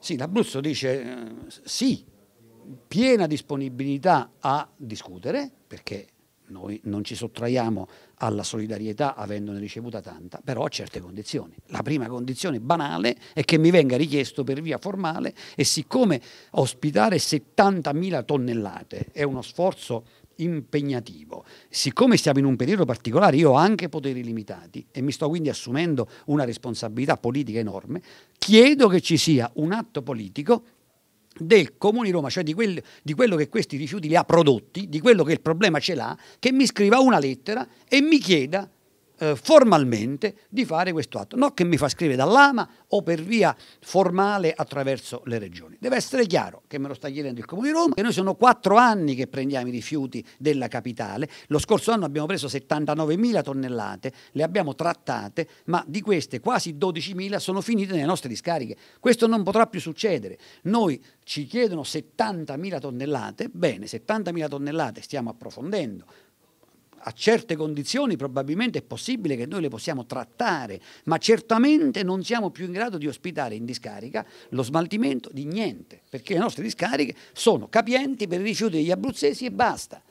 Sì, l'Abruzzo dice eh, sì, piena disponibilità a discutere, perché noi non ci sottraiamo alla solidarietà avendone ricevuta tanta, però a certe condizioni. La prima condizione banale è che mi venga richiesto per via formale e siccome ospitare 70.000 tonnellate è uno sforzo impegnativo. Siccome siamo in un periodo particolare, io ho anche poteri limitati e mi sto quindi assumendo una responsabilità politica enorme, chiedo che ci sia un atto politico del Comune di Roma, cioè di, quel, di, quello che questi rifiuti li ha prodotti, di quello che il problema ce l'ha, che mi scriva una lettera e mi chieda eh, formalmente di fare questo atto, non che mi fa scrivere dall'AMA o per via formale attraverso le regioni. Deve essere chiaro che me lo sta chiedendo il Comune di Roma, che noi sono quattro anni che prendiamo i rifiuti della capitale, lo scorso anno abbiamo preso 79.000 tonnellate, le abbiamo trattate, ma di queste quasi 12.000 sono finite nelle nostre discariche. Questo non potrà più succedere. Noi ci chiedono 70.000 tonnellate, bene, 70.000 tonnellate stiamo approfondendo a certe condizioni probabilmente è possibile che noi le possiamo trattare, ma certamente non siamo più in grado di ospitare in discarica lo smaltimento di niente, perché le nostre discariche sono capienti per i rifiuti degli abruzzesi e basta.